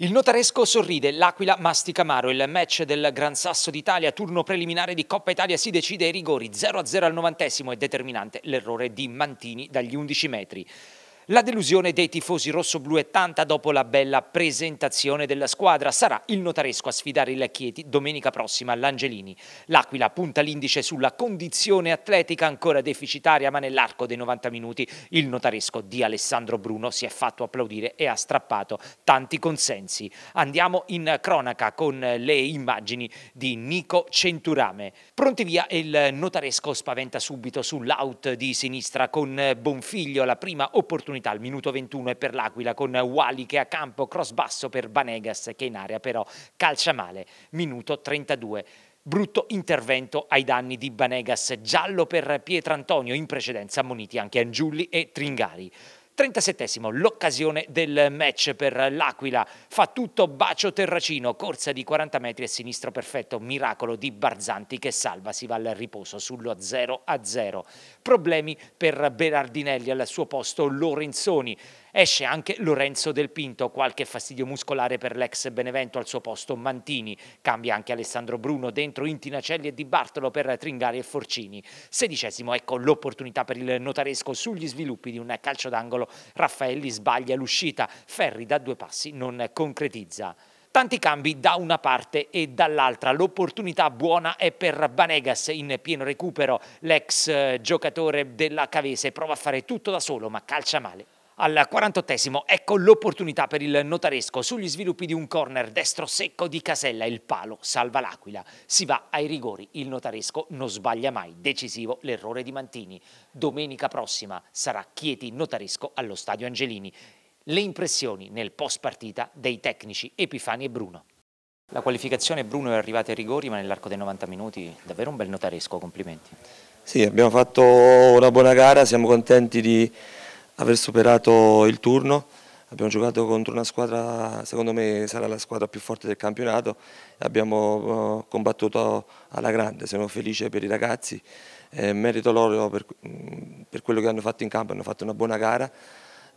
Il notaresco sorride, l'Aquila mastica amaro. Il match del Gran Sasso d'Italia, turno preliminare di Coppa Italia, si decide ai rigori. 0-0 al novantesimo è determinante l'errore di Mantini dagli 11 metri. La delusione dei tifosi rossoblù è tanta dopo la bella presentazione della squadra. Sarà il notaresco a sfidare il Chieti domenica prossima all'Angelini. L'Aquila punta l'indice sulla condizione atletica ancora deficitaria, ma nell'arco dei 90 minuti il notaresco di Alessandro Bruno si è fatto applaudire e ha strappato tanti consensi. Andiamo in cronaca con le immagini di Nico Centurame. Pronti via il notaresco spaventa subito sull'out di sinistra con Bonfiglio la prima opportunità l'opportunità al minuto 21 è per l'Aquila con Wali che a campo cross basso per Banegas che in area però calcia male, minuto 32. Brutto intervento ai danni di Banegas, giallo per Pietrantonio, in precedenza ammoniti anche Angiulli e Tringari. 37 l'occasione del match per l'Aquila. Fa tutto bacio Terracino, corsa di 40 metri e sinistro perfetto, miracolo di Barzanti che salva, si va al riposo sullo 0 0. Problemi per Berardinelli al suo posto Lorenzoni. Esce anche Lorenzo Del Pinto, qualche fastidio muscolare per l'ex Benevento al suo posto Mantini. Cambia anche Alessandro Bruno dentro Intinacelli e Di Bartolo per Tringari e Forcini. Sedicesimo, ecco l'opportunità per il notaresco sugli sviluppi di un calcio d'angolo. Raffaelli sbaglia l'uscita, Ferri da due passi non concretizza. Tanti cambi da una parte e dall'altra. L'opportunità buona è per Banegas in pieno recupero. L'ex giocatore della Cavese prova a fare tutto da solo ma calcia male al 48esimo ecco l'opportunità per il notaresco sugli sviluppi di un corner destro secco di Casella. Il palo salva l'Aquila. Si va ai rigori. Il notaresco non sbaglia mai. Decisivo l'errore di Mantini. Domenica prossima sarà Chieti notaresco allo Stadio Angelini. Le impressioni nel post partita dei tecnici Epifani e Bruno. La qualificazione Bruno è arrivata ai rigori ma nell'arco dei 90 minuti davvero un bel notaresco, complimenti. Sì, abbiamo fatto una buona gara, siamo contenti di, aver superato il turno, abbiamo giocato contro una squadra, secondo me sarà la squadra più forte del campionato, abbiamo eh, combattuto alla grande, sono felice per i ragazzi, eh, merito loro per, per quello che hanno fatto in campo, hanno fatto una buona gara,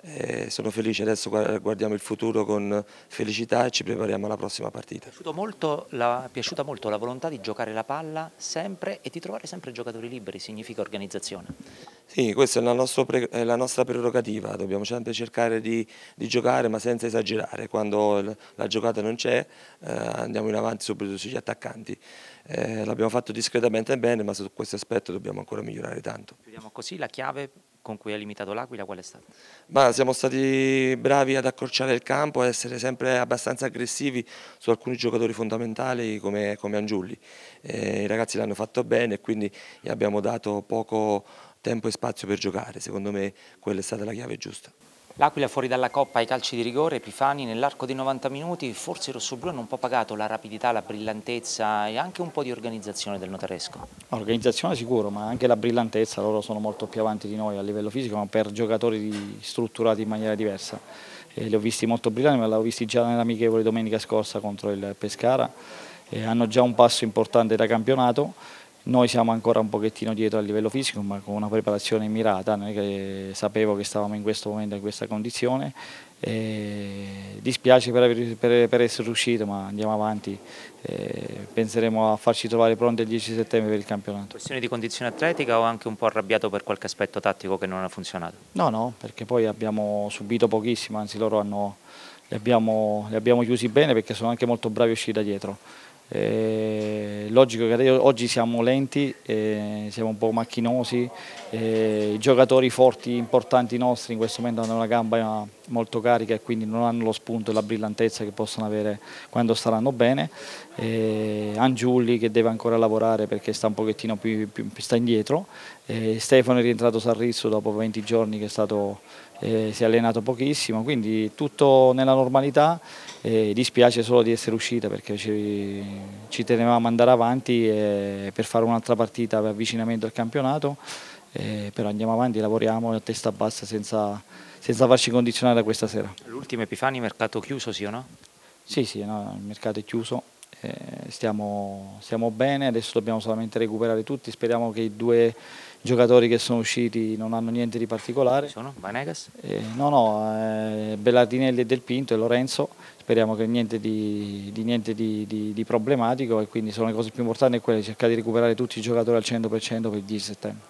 eh, sono felice, adesso guardiamo il futuro con felicità e ci prepariamo alla prossima partita. Mi È piaciuta molto la, piaciuta molto la volontà di giocare la palla sempre e di trovare sempre giocatori liberi, significa organizzazione? Sì, questa è la, nostro, è la nostra prerogativa, dobbiamo sempre cercare di, di, giocare ma senza esagerare, quando la giocata non c'è eh, andiamo in avanti soprattutto sugli attaccanti. Eh, L'abbiamo fatto discretamente bene ma su questo aspetto dobbiamo ancora migliorare tanto. Chiudiamo così la chiave con cui ha limitato l'Aquila, qual è stata? Bah, siamo stati bravi ad accorciare il campo, ad essere sempre abbastanza aggressivi su alcuni giocatori fondamentali come, come Angiulli. Eh, I ragazzi l'hanno fatto bene e quindi gli abbiamo dato poco tempo e spazio per giocare, secondo me quella è stata la chiave giusta. L'Aquila fuori dalla coppa ai calci di rigore, Epifani nell'arco dei 90 minuti, forse il rossoblù hanno un po' pagato la rapidità, la brillantezza e anche un po' di organizzazione del notaresco. Organizzazione sicuro, ma anche la brillantezza, loro sono molto più avanti di noi a livello fisico, ma per giocatori strutturati in maniera diversa. E eh, li ho visti molto brillanti, ma li ho visti già nell'amichevole domenica scorsa contro il Pescara, e hanno già un passo importante da campionato noi siamo ancora un pochettino dietro a livello fisico, ma con una preparazione mirata, che sapevo che stavamo in questo momento in questa condizione. E dispiace per, aver, per, per essere uscito, ma andiamo avanti. E penseremo a farci trovare pronti il 10 settembre per il campionato. Questione di condizione atletica o anche un po' arrabbiato per qualche aspetto tattico che non ha funzionato? No, no, perché poi abbiamo subito pochissimo, anzi loro hanno, li, abbiamo, li abbiamo chiusi bene perché sono anche molto bravi a uscire da dietro. Eh, logico che oggi siamo lenti, eh, siamo un po' macchinosi, eh, i giocatori forti, importanti nostri in questo momento hanno una gamba molto carica e quindi non hanno lo spunto e la brillantezza che possono avere quando staranno bene. Eh, Angiulli che deve ancora lavorare perché sta un pochettino più, più sta indietro, eh, Stefano è rientrato Sarrizzo dopo 20 giorni che è stato, eh, si è allenato pochissimo, quindi tutto nella normalità. E dispiace solo di essere uscita perché ci, ci tenevamo ad andare avanti eh, per fare un'altra partita per avvicinamento al campionato, e eh, però andiamo avanti, lavoriamo a testa bassa senza, senza farci condizionare da questa sera. L'ultimo Epifani, mercato chiuso sì o no? Sì, sì, no, il mercato è chiuso, eh, stiamo, stiamo, bene, adesso dobbiamo solamente recuperare tutti, speriamo che i due giocatori che sono usciti non hanno niente di particolare. Sono Vanegas? Eh, no, no, eh, Bellardinelli e Del Pinto e Lorenzo, speriamo che niente, di, di, niente di, di, problematico e quindi sono le cose più importanti quelle di cercare di recuperare tutti i giocatori al 100% per il 10 settembre.